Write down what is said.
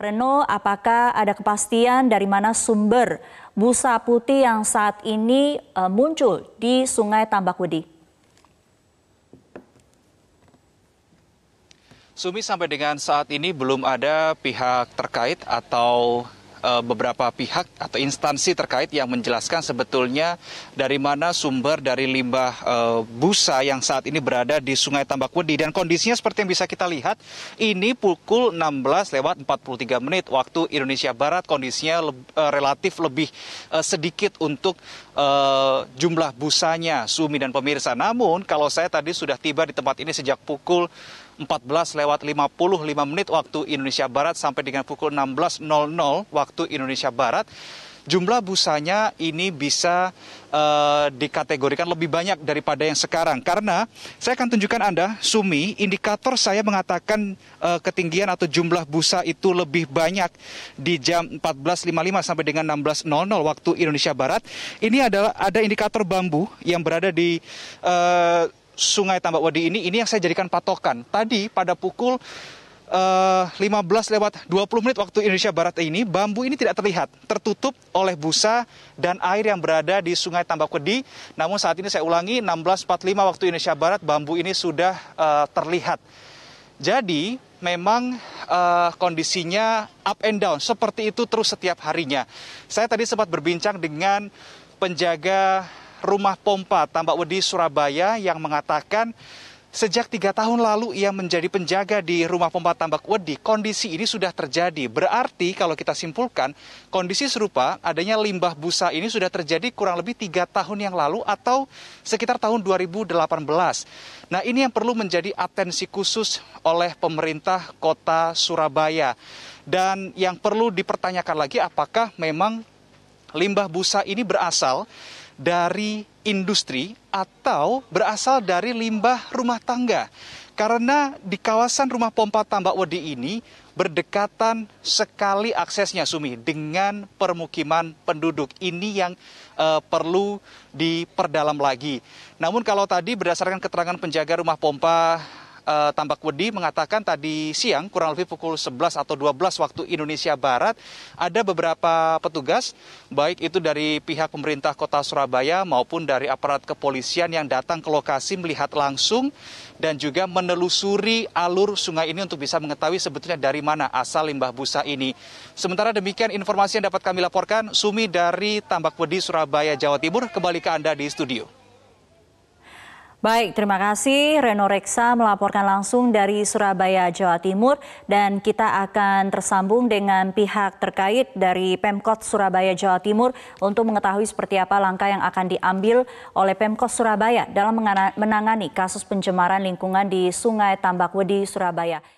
Reno, apakah ada kepastian dari mana sumber busa putih yang saat ini eh, muncul di Sungai Tambak Tambakwedi? Sumi sampai dengan saat ini belum ada pihak terkait atau Eh, beberapa pihak atau instansi terkait yang menjelaskan sebetulnya dari mana sumber dari limbah eh, busa yang saat ini berada di Sungai Tambak Wedi dan kondisinya seperti yang bisa kita lihat ini pukul 16 lewat 43 menit waktu Indonesia Barat kondisinya eh, relatif lebih sedikit untuk jumlah busanya Sumi dan pemirsa. Namun kalau saya tadi sudah tiba di tempat ini sejak pukul 14 lewat 55 menit waktu Indonesia Barat sampai dengan pukul 16.00 waktu Indonesia Barat jumlah busanya ini bisa uh, dikategorikan lebih banyak daripada yang sekarang karena saya akan tunjukkan Anda Sumi indikator saya mengatakan uh, ketinggian atau jumlah busa itu lebih banyak di jam 14.55 sampai dengan 16.00 waktu Indonesia Barat ini adalah ada indikator bambu yang berada di uh, sungai tambak wedi ini ini yang saya jadikan patokan. Tadi pada pukul uh, eh, 15 lewat 20 menit waktu Indonesia Barat ini, bambu ini tidak terlihat, tertutup oleh busa dan air yang berada di Sungai Tambak Wedi. Namun saat ini saya ulangi, 16.45 waktu Indonesia Barat, bambu ini sudah uh, terlihat. Jadi memang uh, kondisinya up and down, seperti itu terus setiap harinya. Saya tadi sempat berbincang dengan penjaga rumah pompa Tambak Wedi Surabaya yang mengatakan Sejak tiga tahun lalu ia menjadi penjaga di rumah pompa tambak wedi, kondisi ini sudah terjadi. Berarti kalau kita simpulkan, kondisi serupa adanya limbah busa ini sudah terjadi kurang lebih tiga tahun yang lalu atau sekitar tahun 2018. Nah ini yang perlu menjadi atensi khusus oleh pemerintah kota Surabaya. Dan yang perlu dipertanyakan lagi apakah memang limbah busa ini berasal dari industri atau berasal dari limbah rumah tangga. Karena di kawasan rumah pompa tambak wedi ini berdekatan sekali aksesnya Sumi dengan permukiman penduduk. Ini yang uh, perlu diperdalam lagi. Namun kalau tadi berdasarkan keterangan penjaga rumah pompa Eh, Tambak Wedi mengatakan tadi siang kurang lebih pukul 11 atau 12 waktu Indonesia Barat ada beberapa petugas baik itu dari pihak pemerintah kota Surabaya maupun dari aparat kepolisian yang datang ke lokasi melihat langsung dan juga menelusuri alur sungai ini untuk bisa mengetahui sebetulnya dari mana asal limbah busa ini. Sementara demikian informasi yang dapat kami laporkan Sumi dari Tambak Wedi Surabaya Jawa Timur kembali ke Anda di studio. Baik, terima kasih Reno Reksa melaporkan langsung dari Surabaya, Jawa Timur dan kita akan tersambung dengan pihak terkait dari Pemkot Surabaya, Jawa Timur untuk mengetahui seperti apa langkah yang akan diambil oleh Pemkot Surabaya dalam menangani kasus pencemaran lingkungan di Sungai Tambak Wedi, Surabaya.